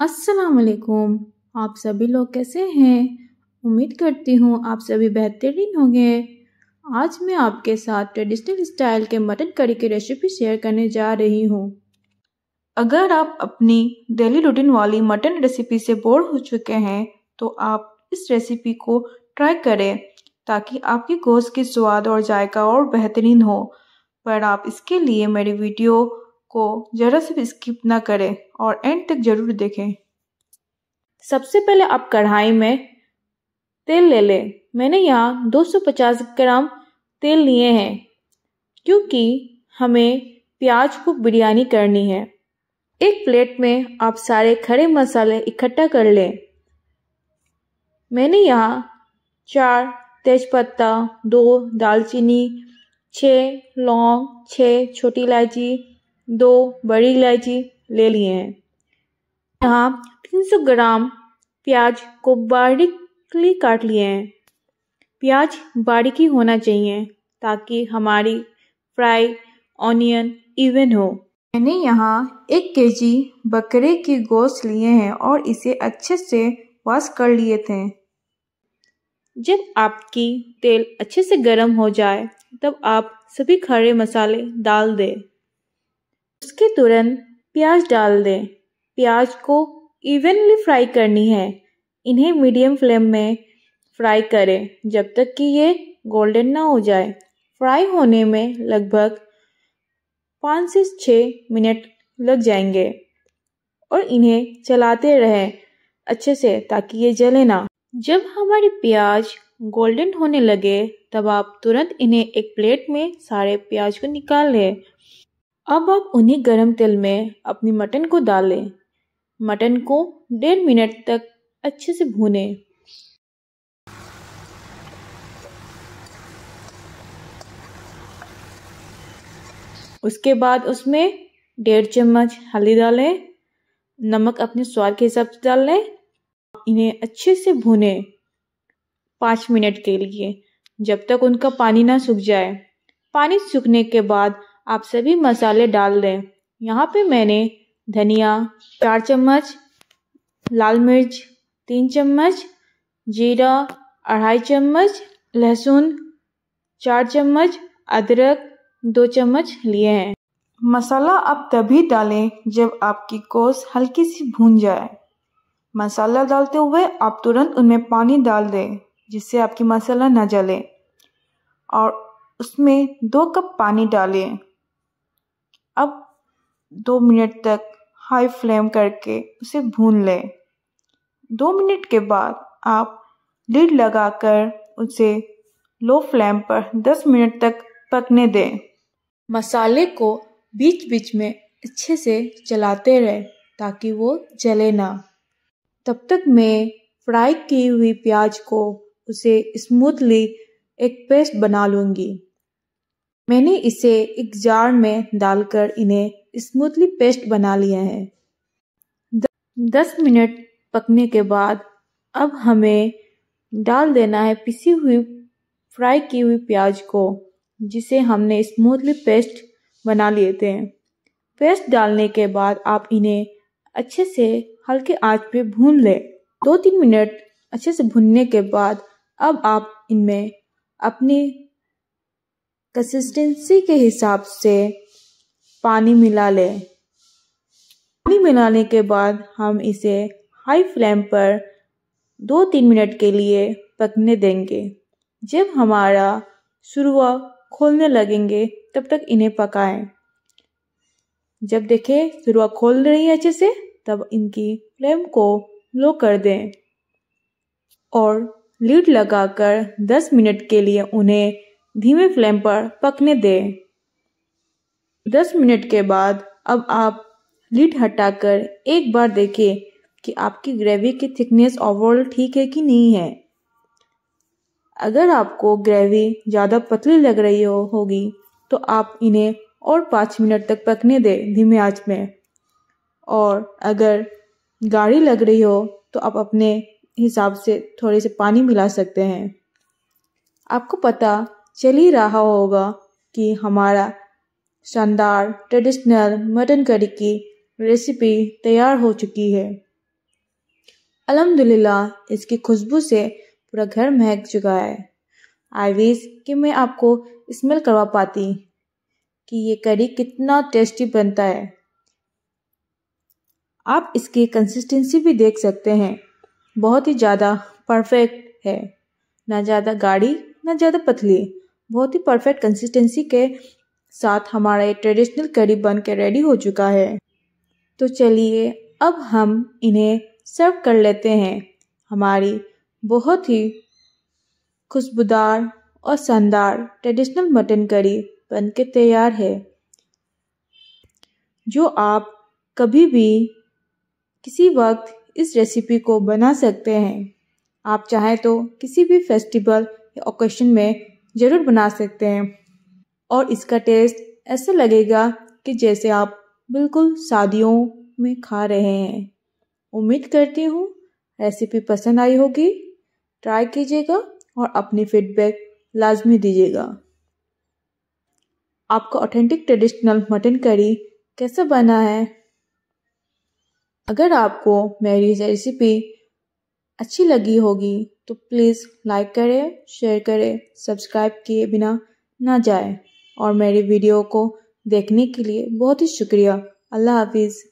असलकुम आप सभी लोग कैसे हैं उम्मीद करती हूँ आप सभी बेहतरीन होंगे आज मैं आपके साथ ट्रेडिशनल स्टाइल के मटन करी की रेसिपी शेयर करने जा रही हूँ अगर आप अपनी डेली रूटीन वाली मटन रेसिपी से बोर हो चुके हैं तो आप इस रेसिपी को ट्राई करें ताकि आपके गोश्त की स्वाद और जायका और बेहतरीन हो पर आप इसके लिए मेरी वीडियो को ज़रा से भी स्किप ना करें और एंड तक ज़रूर देखें सबसे पहले आप कढ़ाई में तेल ले लें मैंने यहाँ 250 ग्राम तेल लिए हैं क्योंकि हमें प्याज को बिरयानी करनी है एक प्लेट में आप सारे खड़े मसाले इकट्ठा कर लें मैंने यहाँ चार तेजपत्ता दो दालचीनी छः लौंग छः छोटी इलायची दो बड़ी इलायची ले लिए हैं यहाँ 300 ग्राम प्याज को बारीकली काट लिए हैं प्याज बारीकी होना चाहिए ताकि हमारी फ्राई ऑनियन इवन हो मैंने यहाँ एक के जी बकरे के गोश्त लिए हैं और इसे अच्छे से वॉश कर लिए थे जब आपकी तेल अच्छे से गर्म हो जाए तब आप सभी खड़े मसाले डाल दें उसके तुरंत प्याज डाल दें प्याज को इवनली फ्राई करनी है इन्हें मीडियम फ्लेम में फ्राई करें जब तक कि ये गोल्डन ना हो जाए फ्राई होने में लगभग पाँच से छः मिनट लग जाएंगे और इन्हें चलाते रहें अच्छे से ताकि ये जले ना जब हमारे प्याज गोल्डन होने लगे तब आप तुरंत इन्हें एक प्लेट में सारे प्याज को निकाल लें अब आप उन्हीं गरम तेल में अपनी मटन को डालें मटन को डेढ़ मिनट तक अच्छे से भूनें उसके बाद उसमें डेढ़ चम्मच हल्दी डालें नमक अपने स्वाद के हिसाब से डाल लें इन्हें अच्छे से भूनें पाँच मिनट के लिए जब तक उनका पानी ना सूख जाए पानी सूखने के बाद आप सभी मसाले डाल दें यहाँ पे मैंने धनिया चार चम्मच लाल मिर्च तीन चम्मच जीरा अढ़ाई चम्मच लहसुन चार चम्मच अदरक दो चम्मच लिए हैं मसाला आप तभी डालें जब आपकी कोस हल्की सी भून जाए मसाला डालते हुए आप तुरंत उनमें पानी डाल दें जिससे आपकी मसाला न जले और उसमें दो कप पानी डालें अब दो मिनट तक हाई फ्लेम करके उसे भून लें दो मिनट के बाद आप लिड लगाकर उसे लो फ्लेम पर 10 मिनट तक पकने दें मसाले को बीच बीच में अच्छे से चलाते रहें ताकि वो जले ना तब तक मैं फ्राई की हुई प्याज को उसे स्मूथली एक पेस्ट बना लूँगी मैंने इसे एक जार में डालकर इन्हें स्मूथली पेस्ट बना लिया है दस मिनट पकने के बाद अब हमें डाल देना है पिसी हुई फ्राई की हुई प्याज को जिसे हमने स्मूथली पेस्ट बना लिए थे पेस्ट डालने के बाद आप इन्हें अच्छे से हल्के आंच पे भून लें दो तीन मिनट अच्छे से भूनने के बाद अब आप इनमें अपनी कंसिस्टेंसी के हिसाब से पानी मिला लें पानी मिलाने के बाद हम इसे हाई फ्लेम पर दो तीन मिनट के लिए पकने देंगे जब हमारा शुरुआत खोलने लगेंगे तब तक इन्हें पकाएं जब देखें शुरुआत खोल रही है अच्छे से तब इनकी फ्लेम को लो कर दें और लीड लगाकर 10 मिनट के लिए उन्हें धीमी फ्लेम पर पकने दें 10 मिनट के बाद अब आप लीड हटाकर एक बार देखें कि आपकी ग्रेवी की थिकनेस ओवरऑल ठीक है कि नहीं है अगर आपको ग्रेवी ज़्यादा पतली लग रही हो होगी तो आप इन्हें और पाँच मिनट तक पकने दें धीमे आंच में और अगर गाढ़ी लग रही हो तो आप अपने हिसाब से थोड़े से पानी मिला सकते हैं आपको पता चल ही रहा होगा कि हमारा शानदार ट्रेडिशनल मटन करी की रेसिपी तैयार हो चुकी है अलहमदिल्ला इसकी खुशबू से पूरा घर महक चुका है आई विश कि मैं आपको स्मेल करवा पाती कि ये करी कितना टेस्टी बनता है आप इसकी कंसिस्टेंसी भी देख सकते हैं बहुत ही ज़्यादा परफेक्ट है ना ज़्यादा गाढ़ी ना ज़्यादा पतली बहुत ही परफेक्ट कंसिस्टेंसी के साथ हमारे ट्रेडिशनल करी बन के रेडी हो चुका है तो चलिए अब हम इन्हें सर्व कर लेते हैं हमारी बहुत ही खुशबूदार और शानदार ट्रेडिशनल मटन करी बन के तैयार है जो आप कभी भी किसी वक्त इस रेसिपी को बना सकते हैं आप चाहें तो किसी भी फेस्टिवल या ओकेशन में ज़रूर बना सकते हैं और इसका टेस्ट ऐसा लगेगा कि जैसे आप बिल्कुल शादियों में खा रहे हैं उम्मीद करती हूँ रेसिपी पसंद आई होगी ट्राई कीजिएगा और अपनी फीडबैक लाजमी दीजिएगा आपका ऑथेंटिक ट्रेडिशनल मटन करी कैसा बना है अगर आपको मेरी रेसिपी अच्छी लगी होगी तो प्लीज़ लाइक करें शेयर करें सब्सक्राइब किए बिना ना जाए और मेरी वीडियो को देखने के लिए बहुत ही शुक्रिया अल्लाह हाफिज़